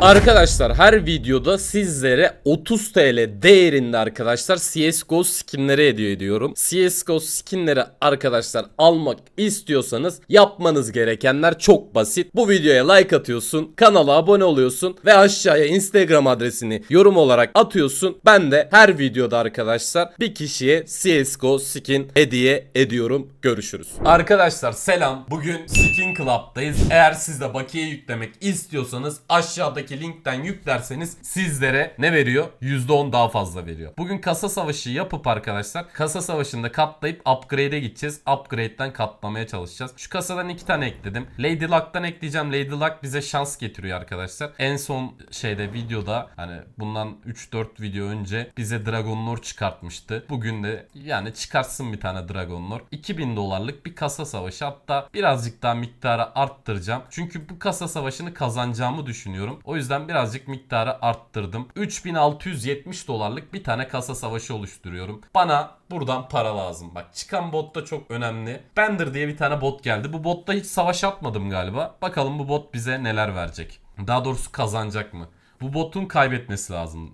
Arkadaşlar her videoda sizlere 30 TL değerinde arkadaşlar CSGO skinleri hediye ediyorum. CSGO skinleri arkadaşlar almak istiyorsanız yapmanız gerekenler çok basit. Bu videoya like atıyorsun, kanala abone oluyorsun ve aşağıya Instagram adresini yorum olarak atıyorsun. Ben de her videoda arkadaşlar bir kişiye CSGO skin hediye ediyorum. Görüşürüz. Arkadaşlar selam. Bugün Skin Club'dayız. Eğer siz de bakiye yüklemek istiyorsanız aşağıdaki aşağıdaki linkten yüklerseniz sizlere ne veriyor? %10 daha fazla veriyor. Bugün kasa savaşı yapıp arkadaşlar kasa savaşında katlayıp upgrade'e gideceğiz. Upgrade'den katlamaya çalışacağız. Şu kasadan iki tane ekledim. Lady Luck'tan ekleyeceğim. Lady Luck bize şans getiriyor arkadaşlar. En son şeyde videoda hani bundan 3-4 video önce bize Dragon Lord çıkartmıştı. Bugün de yani çıkartsın bir tane Dragon Lord. 2000 dolarlık bir kasa savaşı hatta birazcık daha miktarı arttıracağım. Çünkü bu kasa savaşını kazanacağımı düşünüyorum. O o yüzden birazcık miktarı arttırdım. 3670 dolarlık bir tane kasa savaşı oluşturuyorum. Bana buradan para lazım. Bak çıkan bot da çok önemli. Bender diye bir tane bot geldi. Bu botta hiç savaş yapmadım galiba. Bakalım bu bot bize neler verecek. Daha doğrusu kazanacak mı? Bu botun kaybetmesi lazım.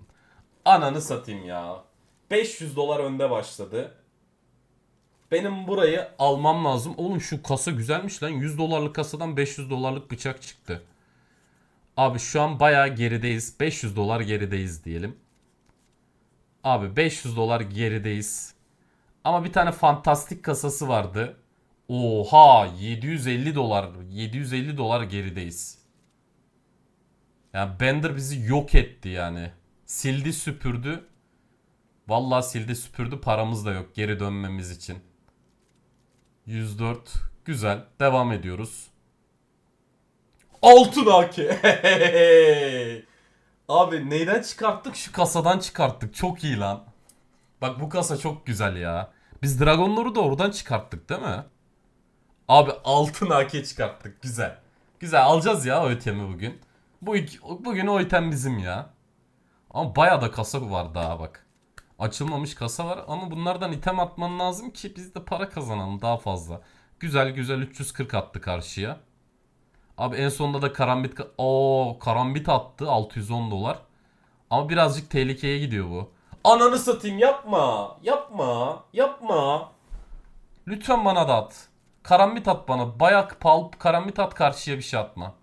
Ananı satayım ya. 500 dolar önde başladı. Benim burayı almam lazım. Oğlum şu kasa güzelmiş lan. 100 dolarlık kasadan 500 dolarlık bıçak çıktı. Abi şu an bayağı gerideyiz. 500 dolar gerideyiz diyelim. Abi 500 dolar gerideyiz. Ama bir tane fantastik kasası vardı. Oha 750 dolar 750 dolar gerideyiz. Yani Bender bizi yok etti yani. Sildi süpürdü. Vallahi sildi süpürdü paramız da yok geri dönmemiz için. 104 güzel devam ediyoruz. Altın AK. Abi neyden çıkarttık? Şu kasadan çıkarttık. Çok iyi lan. Bak bu kasa çok güzel ya. Biz dragonları doğrudan çıkarttık değil mi? Abi altın AK çıkarttık. Güzel. Güzel alacağız ya o itemi bugün. Bu, bugün o item bizim ya. Ama baya da kasa var daha bak. Açılmamış kasa var ama bunlardan item atman lazım ki biz de para kazanalım daha fazla. Güzel güzel 340 attı karşıya. Abi en sonunda da karambit o karambit attı 610 dolar. Ama birazcık tehlikeye gidiyor bu. Ananı satayım yapma. Yapma. Yapma. Lütfen bana da at. Karambit at bana. Bayak palp karambit at karşıya bir şey atma.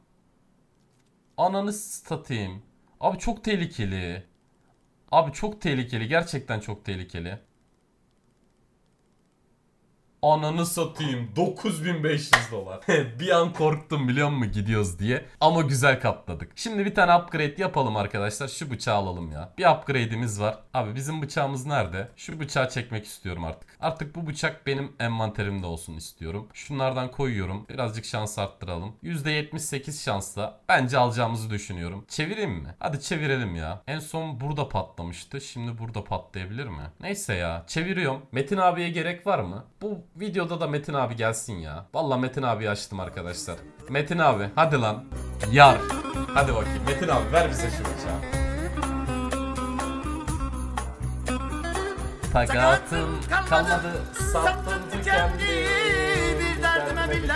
Ananı satayım. Abi çok tehlikeli. Abi çok tehlikeli. Gerçekten çok tehlikeli. Ananı satayım 9500 dolar. bir an korktum biliyor musun gidiyoruz diye. Ama güzel kaptadık. Şimdi bir tane upgrade yapalım arkadaşlar. Şu bıçağı alalım ya. Bir upgrade'imiz var. Abi bizim bıçağımız nerede? Şu bıçağı çekmek istiyorum artık. Artık bu bıçak benim envanterimde olsun istiyorum. Şunlardan koyuyorum. Birazcık şans arttıralım. %78 şansla bence alacağımızı düşünüyorum. Çevireyim mi? Hadi çevirelim ya. En son burada patlamıştı. Şimdi burada patlayabilir mi? Neyse ya. Çeviriyorum. Metin abiye gerek var mı? Bu Videoda da Metin abi gelsin ya. Valla Metin abi açtım arkadaşlar. Metin abi hadi lan. Yar. Hadi bakayım Metin abi ver bize şu bıçağı. Takatım kalmadı sattım tükendi Bir derdime bile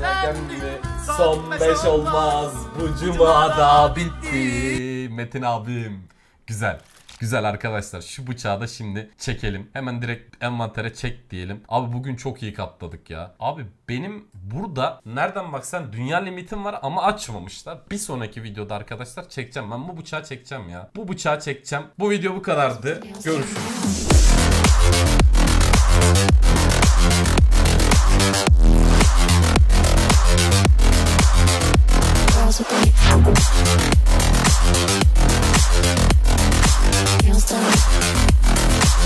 kendimi Son beş olmaz bu cumada bitti Metin abim Güzel Güzel arkadaşlar şu bıçağı da şimdi çekelim. Hemen direkt envantere çek diyelim. Abi bugün çok iyi katladık ya. Abi benim burada nereden baksan dünya limitim var ama açmamışlar. Bir sonraki videoda arkadaşlar çekeceğim. Ben bu bıçağı çekeceğim ya. Bu bıçağı çekeceğim. Bu video bu kadardı. Görüşürüz.